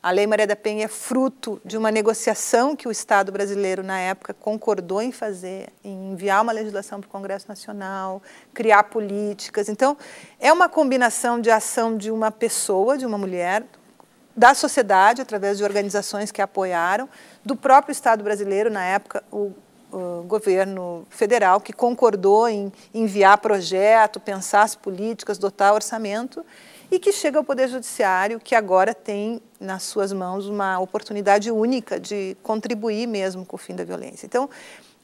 A Lei Maria da Penha é fruto de uma negociação que o Estado brasileiro, na época, concordou em fazer, em enviar uma legislação para o Congresso Nacional, criar políticas. Então, é uma combinação de ação de uma pessoa, de uma mulher, da sociedade, através de organizações que a apoiaram, do próprio Estado brasileiro, na época, o, o governo federal, que concordou em enviar projeto, pensar as políticas, dotar orçamento, e que chega ao Poder Judiciário, que agora tem nas suas mãos uma oportunidade única de contribuir mesmo com o fim da violência. Então,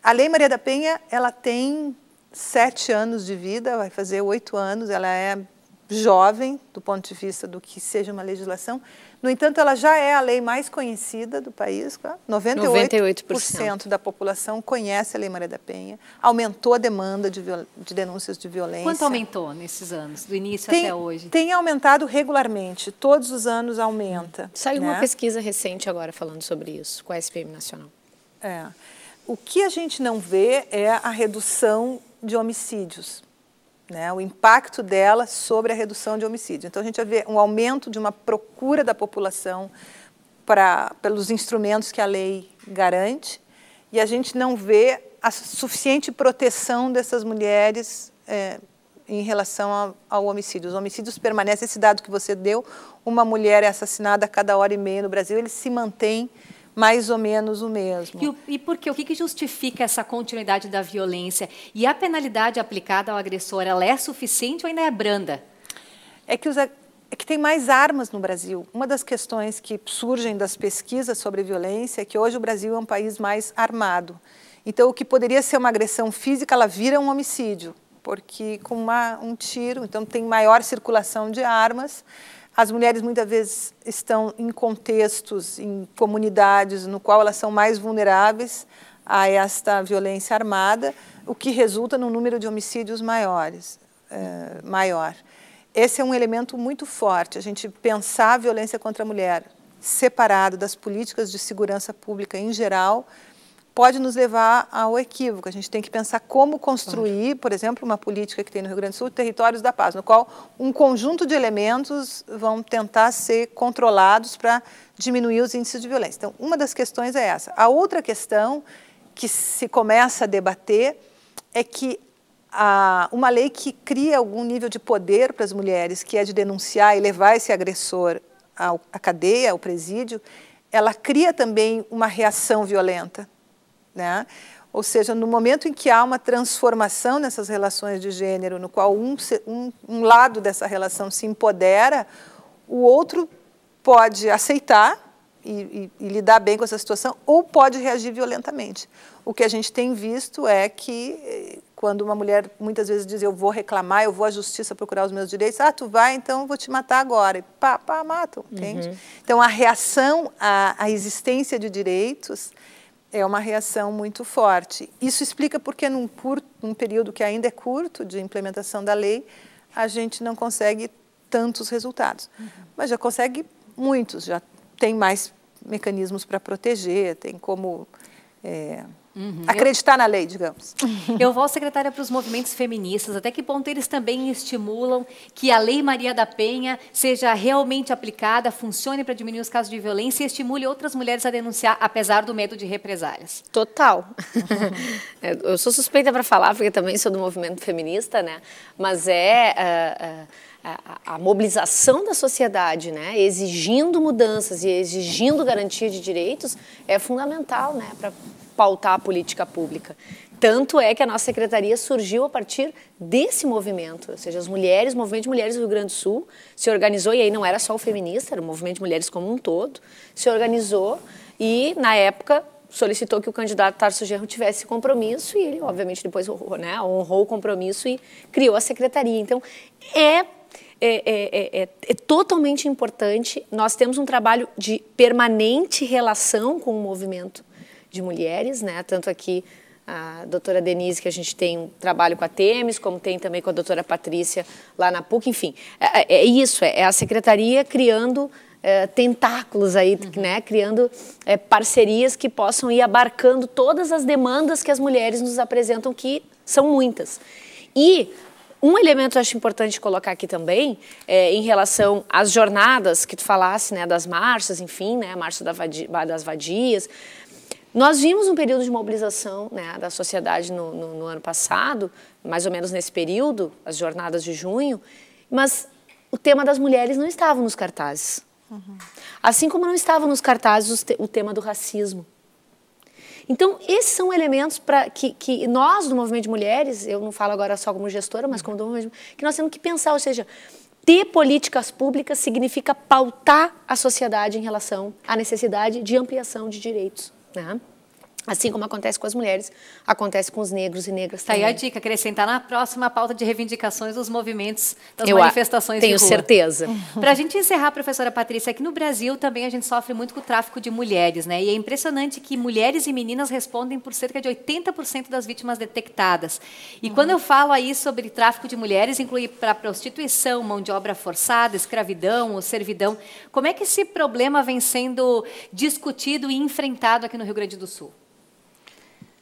a Lei Maria da Penha, ela tem sete anos de vida, vai fazer oito anos, ela é jovem do ponto de vista do que seja uma legislação, no entanto, ela já é a lei mais conhecida do país. 98%, 98%. da população conhece a Lei Maria da Penha. Aumentou a demanda de, de denúncias de violência. Quanto aumentou nesses anos, do início tem, até hoje? Tem aumentado regularmente. Todos os anos aumenta. Uhum. Saiu né? uma pesquisa recente agora falando sobre isso, com a SPM Nacional. É. O que a gente não vê é a redução de homicídios né, o impacto dela sobre a redução de homicídio. Então, a gente vê um aumento de uma procura da população pra, pelos instrumentos que a lei garante e a gente não vê a suficiente proteção dessas mulheres é, em relação ao, ao homicídio. Os homicídios permanecem, esse dado que você deu, uma mulher é assassinada a cada hora e meia no Brasil, ele se mantém mais ou menos o mesmo. E, e por quê? O que, que justifica essa continuidade da violência? E a penalidade aplicada ao agressor, ela é suficiente ou ainda é branda? É que os, é que tem mais armas no Brasil. Uma das questões que surgem das pesquisas sobre violência é que hoje o Brasil é um país mais armado. Então, o que poderia ser uma agressão física, ela vira um homicídio, porque com uma, um tiro, então tem maior circulação de armas. As mulheres muitas vezes estão em contextos, em comunidades no qual elas são mais vulneráveis a esta violência armada, o que resulta num número de homicídios maiores, é, maior. Esse é um elemento muito forte, a gente pensar a violência contra a mulher separado das políticas de segurança pública em geral pode nos levar ao equívoco. A gente tem que pensar como construir, por exemplo, uma política que tem no Rio Grande do Sul, territórios da paz, no qual um conjunto de elementos vão tentar ser controlados para diminuir os índices de violência. Então, uma das questões é essa. A outra questão que se começa a debater é que a, uma lei que cria algum nível de poder para as mulheres, que é de denunciar e levar esse agressor à, à cadeia, ao presídio, ela cria também uma reação violenta né? Ou seja, no momento em que há uma transformação nessas relações de gênero, no qual um, um, um lado dessa relação se empodera, o outro pode aceitar e, e, e, lidar bem com essa situação ou pode reagir violentamente. O que a gente tem visto é que eh, quando uma mulher muitas vezes diz eu vou reclamar, eu vou à justiça procurar os meus direitos, ah, tu vai, então eu vou te matar agora. E pá, pá, matam, entende? Uhum. Então a reação à, à existência de direitos é uma reação muito forte. Isso explica porque num, curto, num período que ainda é curto de implementação da lei, a gente não consegue tantos resultados. Uhum. Mas já consegue muitos, já tem mais mecanismos para proteger, tem como... É, Uhum. Acreditar na lei, digamos. Eu volto, secretária, para os movimentos feministas. Até que ponto eles também estimulam que a Lei Maria da Penha seja realmente aplicada, funcione para diminuir os casos de violência e estimule outras mulheres a denunciar, apesar do medo de represálias? Total. Uhum. Eu sou suspeita para falar, porque também sou do movimento feminista, né? Mas é. Uh, uh... A, a, mobilização da sociedade, né, exigindo mudanças e exigindo garantia de direitos, é fundamental né, pautar a política pública. Tanto é que a nossa secretaria surgiu a partir desse movimento, ou seja, as mulheres, o movimento de mulheres do Rio Grande do Sul se organizou, e aí não era só o feminista, era o movimento de mulheres como um todo, se organizou e, na época, solicitou que o candidato Tarso Genro tivesse compromisso e ele, obviamente, depois né, honrou o compromisso e criou a secretaria. Então, é, é é, é, é, é, totalmente importante. Nós temos um trabalho de permanente relação com o movimento de mulheres, né? Tanto aqui a doutora Denise, que a gente tem um trabalho com a Temes, como tem também com a doutora Patrícia lá na PUC, enfim. É, é, é isso, é, é a secretaria criando é, tentáculos aí, uhum. né? Criando é, parcerias que possam ir abarcando todas as demandas que as mulheres nos apresentam, que são muitas. E um elemento eu acho importante colocar aqui também, é, em relação às jornadas que tu falasse, né, das marchas, enfim, né, a marcha da das vadias, nós vimos um período de mobilização né, da sociedade no, no, no ano passado, mais ou menos nesse período, as jornadas de junho, mas o tema das mulheres não estava nos cartazes. Uhum. Assim como não estava nos cartazes o tema do racismo. Então, esses são elementos para que, que, nós, do movimento de mulheres, eu não falo agora só como gestora, mas como do movimento, que nós temos que pensar, ou seja, ter políticas públicas significa pautar a sociedade em relação à necessidade de ampliação de direitos. Yeah. Assim como acontece com as mulheres, acontece com os negros e negras tá também. Tá aí a dica, acrescentar na próxima pauta de reivindicações os movimentos das Eu manifestações tenho de Tenho certeza. Para a gente encerrar, professora Patrícia, aqui no Brasil também a gente sofre muito com o tráfico de mulheres, né? E é impressionante que mulheres e meninas respondem por cerca de 80% das vítimas detectadas. E uhum. quando eu falo aí sobre tráfico de mulheres, inclui para prostituição, mão de obra forçada, escravidão ou servidão. Como é que esse problema vem sendo discutido e enfrentado aqui no Rio Grande do Sul?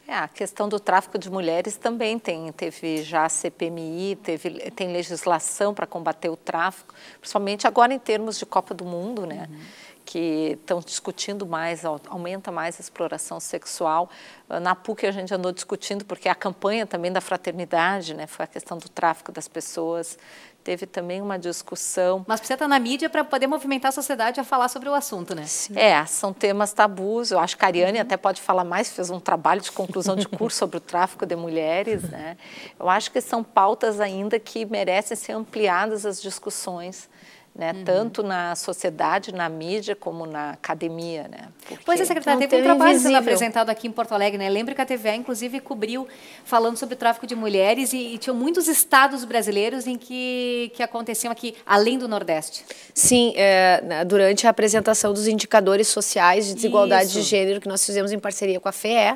É, a questão do tráfico de mulheres também tem, teve já a CPMI, teve, tem legislação para combater o tráfico, principalmente agora em termos de Copa do Mundo, né? Uhum. Que estão discutindo mais, aumenta mais a exploração sexual. Ah, na PUC a gente andou discutindo, porque a campanha também da fraternidade, né? Foi a questão do tráfico das pessoas teve também uma discussão. Mas precisa estar na mídia para poder movimentar a sociedade a falar sobre o assunto, né? Sim. É, são temas tabus. Eu acho que a Ariane uhum. até pode falar mais, fez um trabalho de conclusão de curso sobre o tráfico de mulheres, né? Eu acho que são pautas ainda que merecem ser ampliadas as discussões né? Uhum. Tanto na sociedade, na mídia, como na academia, né? Porque... Pois é, secretária, tem teve um trabalho sendo apresentado aqui em Porto Alegre, né? Lembra que a TVA, inclusive, cobriu falando sobre o tráfico de mulheres e, e tinham muitos estados brasileiros em que, que aconteciam aqui, além do Nordeste. Sim, é, durante a apresentação dos indicadores sociais de desigualdade Isso. de gênero que nós fizemos em parceria com a FEE,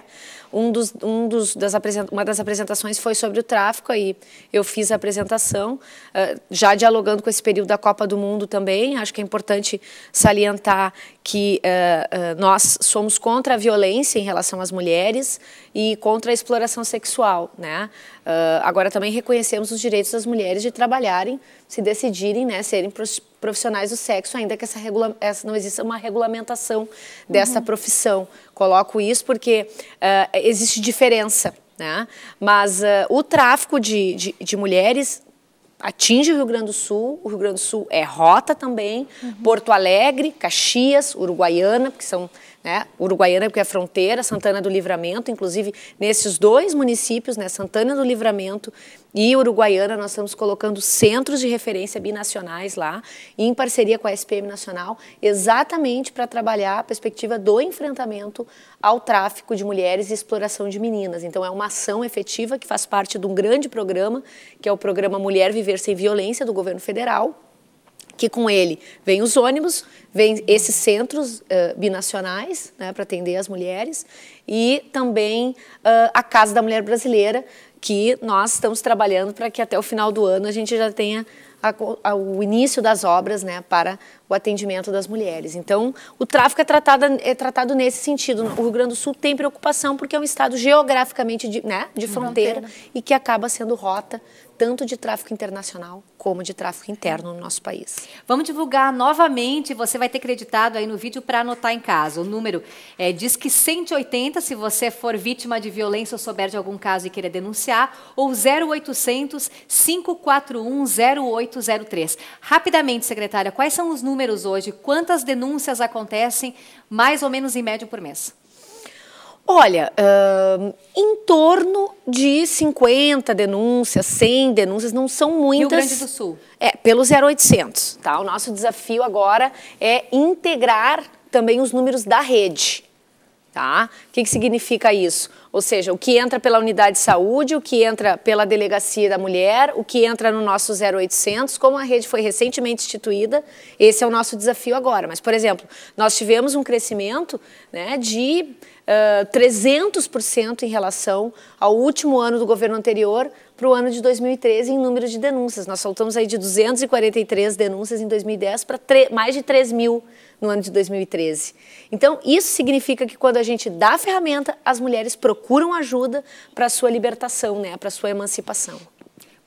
um dos, um dos das uma das apresentações foi sobre o tráfico aí. Eu fiz a apresentação, ah, já dialogando com esse período da Copa do Mundo também. Acho que é importante salientar que uh, uh, nós somos contra a violência em relação às mulheres e contra a exploração sexual, né? Uh, agora também reconhecemos os direitos das mulheres de trabalharem, se decidirem, né, serem profissionais do sexo, ainda que essa, regula essa não exista uma regulamentação dessa uhum. profissão. Coloco isso porque uh, existe diferença, né? Mas uh, o tráfico de, de, de mulheres atinge o Rio Grande do Sul, o Rio Grande do Sul é rota também, uhum. Porto Alegre, Caxias, Uruguaiana, que são né? Uruguaiana, porque é fronteira, Santana do Livramento, inclusive nesses dois municípios, né? Santana do Livramento e Uruguaiana, nós estamos colocando centros de referência binacionais lá, em parceria com a SPM Nacional, exatamente para trabalhar a perspectiva do enfrentamento ao tráfico de mulheres e exploração de meninas. Então, é uma ação efetiva que faz parte de um grande programa, que é o programa Mulher Viver Sem Violência, do governo federal que com ele vem os ônibus, vem esses centros uh, binacionais né, para atender as mulheres e também uh, a Casa da Mulher Brasileira, que nós estamos trabalhando para que até o final do ano a gente já tenha a, a, o início das obras né, para o atendimento das mulheres. Então, o tráfico é tratado, é tratado nesse sentido. O Rio Grande do Sul tem preocupação porque é um estado geograficamente de, né, de uhum. fronteira, e que acaba sendo rota tanto de tráfico internacional como de tráfico interno no nosso país. Vamos divulgar novamente, você vai ter creditado aí no vídeo para anotar em casa. O número é, diz que 180 se você for vítima de violência ou souber de algum caso e querer denunciar, ou 0800 541 0803. Rapidamente, secretária, quais são os números números hoje? Quantas denúncias acontecem, mais ou menos em média por mês? Olha, uh, em torno de 50 denúncias, 100 denúncias, não são muitas. Rio Grande do Sul. É, pelo 0800, tá? O nosso desafio agora é integrar também os números da rede tá? O que, que significa isso? Ou seja, o que entra pela unidade de saúde, o que entra pela delegacia da mulher, o que entra no nosso 0800, como a rede foi recentemente instituída, esse é o nosso desafio agora. Mas, por exemplo, nós tivemos um crescimento né, de uh, 300% em relação ao último ano do governo anterior para o ano de 2013 em número de denúncias. Nós soltamos aí de 243 denúncias em 2010 para mais de 3 mil denúncias no ano de 2013. Então, isso significa que quando a gente dá a ferramenta, as mulheres procuram ajuda para sua libertação, né, para sua emancipação.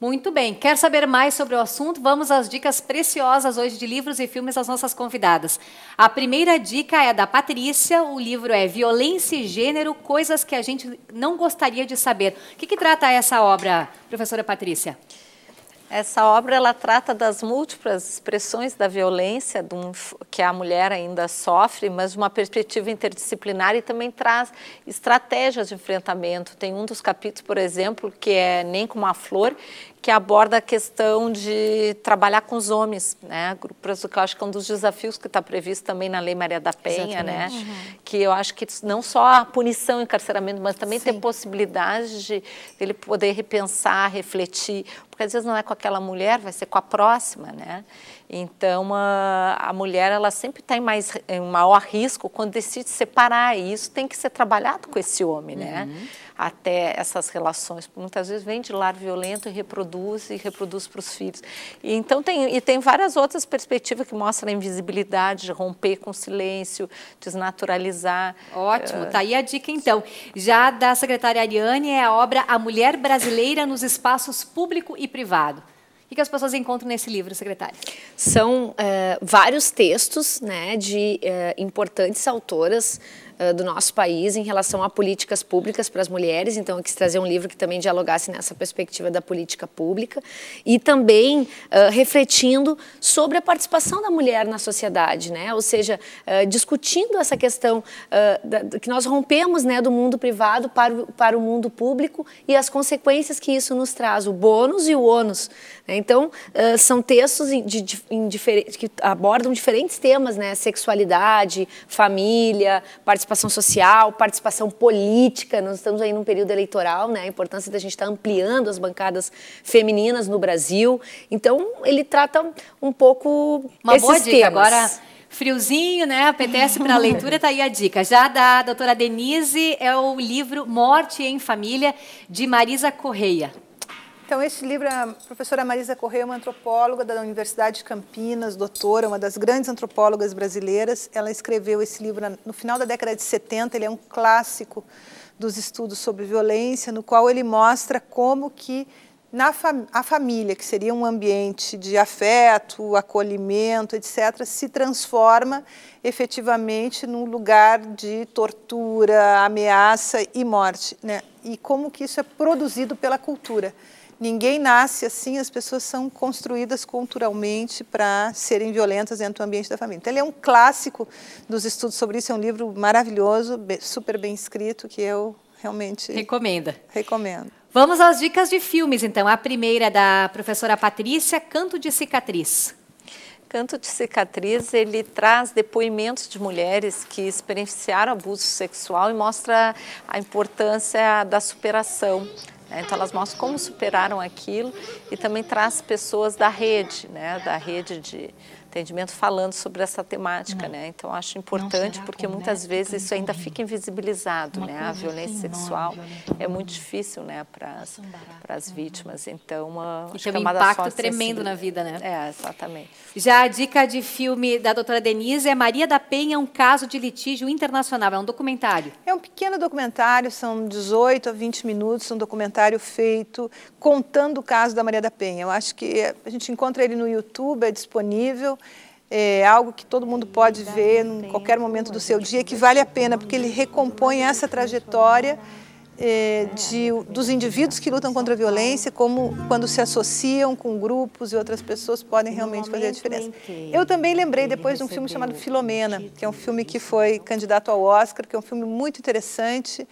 Muito bem. Quer saber mais sobre o assunto? Vamos às dicas preciosas hoje de livros e filmes das nossas convidadas. A primeira dica é da Patrícia. O livro é Violência e Gênero, Coisas que a gente não gostaria de saber. O que, que trata essa obra, professora Patrícia? Essa obra ela trata das múltiplas expressões da violência que a mulher ainda sofre, mas de uma perspectiva interdisciplinar e também traz estratégias de enfrentamento. Tem um dos capítulos, por exemplo, que é Nem com uma Flor, que aborda a questão de trabalhar com os homens, né? Grupos que eu acho que é um dos desafios que está previsto também na Lei Maria da Penha, né? Exatamente. né? Uhum. Que eu acho que não só a punição, e encarceramento, mas também Sim. ter possibilidade de ele poder repensar, refletir, porque às vezes não é com aquela mulher, vai ser com a próxima, né? Então, a, a mulher ela sempre está em, mais, em maior risco quando decide separar. E isso tem que ser trabalhado com esse homem, né? uhum. né? Até essas relações. Muitas vezes vem de lar violento e reproduz, e reproduz para os filhos. E, então, tem, e tem várias outras perspectivas que mostram a invisibilidade, romper com o silêncio, desnaturalizar. Ótimo, ah. tá aí a dica então. Já da secretária Ariane é a obra A Mulher Brasileira nos Espaços Público e Privado. O que as pessoas encontram nesse livro, secretária? São uh, vários textos né, de uh, importantes autoras eh, do nosso país em relação a políticas públicas para as mulheres. Então, eu quis trazer um livro que também dialogasse nessa perspectiva da política pública e também refletindo sobre a participação da mulher na sociedade, né? ou seja, discutindo essa questão da, que nós rompemos né, do mundo privado para o, para o mundo público e as consequências que isso nos traz, o bônus e o ônus. Né? Então, uh, são textos de, de, que abordam diferentes temas, né? Sexualidade, família, participação social, participação política. Nós estamos aí num período eleitoral, né? A importância da gente estar tá ampliando as bancadas femininas no Brasil. Então, ele trata um pouco Uma esses boa dica. temas. Agora, friozinho, né? Apetece para leitura, tá aí a dica. Já da doutora Denise é o livro Morte em Família, de Marisa Correia. Então, este livro, a professora Marisa Correia é uma antropóloga da Universidade de Campinas, doutora, uma das grandes antropólogas brasileiras. Ela escreveu esse livro no final da década de 70, ele é um clássico dos estudos sobre violência, no qual ele mostra como que na fam a família, que seria um ambiente de afeto, acolhimento, etc., se transforma efetivamente num lugar de tortura, ameaça e morte. Né? E como que isso é produzido pela cultura. Ninguém nasce assim, as pessoas são construídas culturalmente para serem violentas dentro do ambiente da família. Então, ele é um clássico dos estudos sobre isso, é um livro maravilhoso, super bem escrito, que eu realmente... Recomenda. Recomendo. Vamos às dicas de filmes, então. A primeira é da professora Patrícia, Canto de Cicatriz. Canto de Cicatriz, ele traz depoimentos de mulheres que experienciaram abuso sexual e mostra a importância da superação, né? Então elas mostram como superaram aquilo e também traz pessoas da rede, né? da rede de atendimento falando sobre essa temática, não. né? Então acho importante porque muitas vezes isso ainda fica invisibilizado, né? A violência sexual violência é muito difícil, né, para as né? vítimas. Então, uma tem um impacto é tremendo assim. na vida, né? É, exatamente. Já a dica de filme da doutora Denise é Maria da Penha, um caso de litígio internacional. É um documentário. É um pequeno documentário, são 18 a 20 minutos, um documentário feito contando o caso da Maria da Penha. Eu acho que a gente encontra ele no YouTube, é disponível é algo que todo mundo pode ver em qualquer momento do seu dia, que vale a pena, porque ele recompõe essa trajetória né? é, de, é, dos indivíduos que lutam contra a violência, como quando se associam com grupos e outras pessoas podem realmente fazer a diferença. Eu também lembrei depois de um filme chamado Filomena, que é um filme que foi candidato ao Oscar, que é um filme muito interessante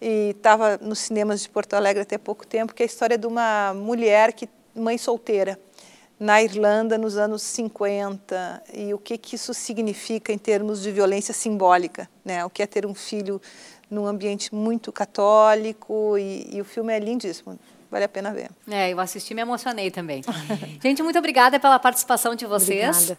e estava nos cinemas de Porto Alegre até pouco tempo, que é a história de uma mulher que mãe solteira na Irlanda nos anos 50 e o que, que isso significa em termos de violência simbólica, né? O que é ter um filho num ambiente muito católico e, e o filme é lindíssimo. Vale a pena ver. É, eu assisti e me emocionei também. Gente, muito obrigada pela participação de vocês. Obrigada.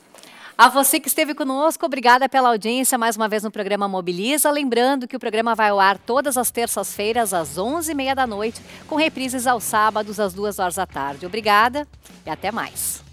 A você que esteve conosco, obrigada pela audiência mais uma vez no programa Mobiliza. Lembrando que o programa vai ao ar todas as terças-feiras às 11h30 da noite, com reprises aos sábados às 2 horas da tarde. Obrigada e até mais.